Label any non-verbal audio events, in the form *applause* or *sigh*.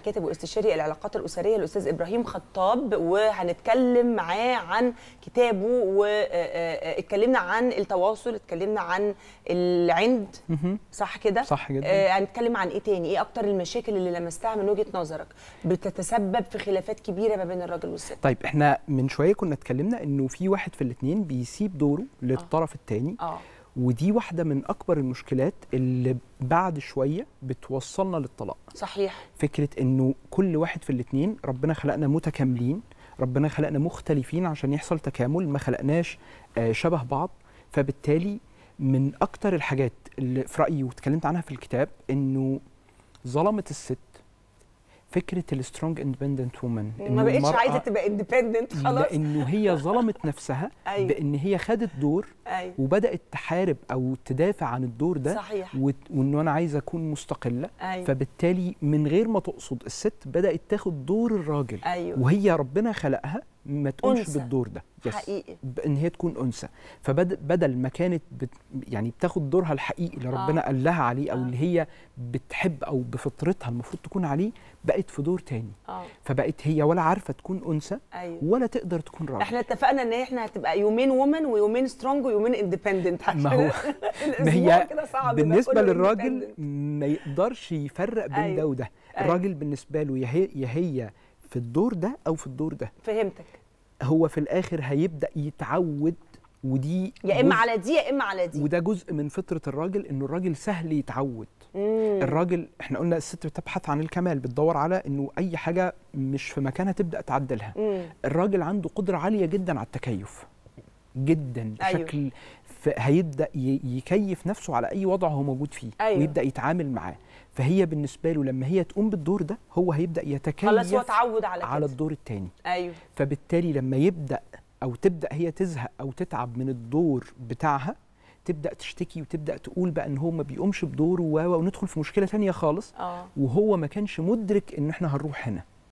الكاتب واستشاري العلاقات الاسريه الاستاذ ابراهيم خطاب وهنتكلم معاه عن كتابه واتكلمنا آه، آه، آه، عن التواصل اتكلمنا عن العند صح كده صح جدا هنتكلم عن ايه تاني ايه اكتر المشاكل اللي لمستها من وجهه نظرك بتتسبب في خلافات كبيره ما بين الراجل والست طيب احنا من شويه كنا اتكلمنا انه في واحد في الاثنين بيسيب دوره للطرف الثاني اه ودي واحده من اكبر المشكلات اللي بعد شويه بتوصلنا للطلاق صحيح فكره انه كل واحد في الاتنين ربنا خلقنا متكاملين ربنا خلقنا مختلفين عشان يحصل تكامل ما خلقناش آه، شبه بعض فبالتالي من اكتر الحاجات اللي في رايي واتكلمت عنها في الكتاب انه ظلمت الست فكره السترونج اندبندنت وومن ما بقتش عايزه تبقى اندبندنت خلاص لانه هي ظلمت نفسها أيوة. بان هي خدت دور أيوة. وبدات تحارب او تدافع عن الدور ده صحيح وانه انا عايزه اكون مستقله أيوة. فبالتالي من غير ما تقصد الست بدات تاخد دور الراجل أيوة. وهي ربنا خلقها ما تقومش بالدور ده يس. حقيقي ان هي تكون انثى فبدل ما كانت بت يعني بتاخد دورها الحقيقي اللي ربنا آه. قال لها عليه او آه. اللي هي بتحب او بفطرتها المفروض تكون عليه بقت في دور تاني آه. فبقت هي ولا عارفه تكون انثى أيوه. ولا تقدر تكون راجل احنا اتفقنا ان احنا هتبقى يومين وومن ويومين سترونج ويومين اندبندنت ما هو *laughs* ما هي بالنسبه للراجل ما يقدرش يفرق بين أيوه. ده وده أيوه. الراجل بالنسبه له يا هي في الدور ده او في الدور ده فهمتك هو في الاخر هيبدا يتعود ودي يا اما على دي يا اما على دي وده جزء من فطره الراجل انه الراجل سهل يتعود مم. الراجل احنا قلنا الست بتبحث عن الكمال بتدور على انه اي حاجه مش في مكانها تبدا تعدلها مم. الراجل عنده قدره عاليه جدا على التكيف جدا أيوه. شكل هيبدا يكيف نفسه على اي وضع هو موجود فيه أيوه. ويبدا يتعامل معاه فهي بالنسبه له لما هي تقوم بالدور ده هو هيبدا يتكيف خلاص هو اتعود على كده. على الدور الثاني ايوه فبالتالي لما يبدا او تبدا هي تزهق او تتعب من الدور بتاعها تبدا تشتكي وتبدا تقول بقى ان هو ما بيقومش بدوره وندخل في مشكله ثانيه خالص أوه. وهو ما كانش مدرك ان احنا هنروح هنا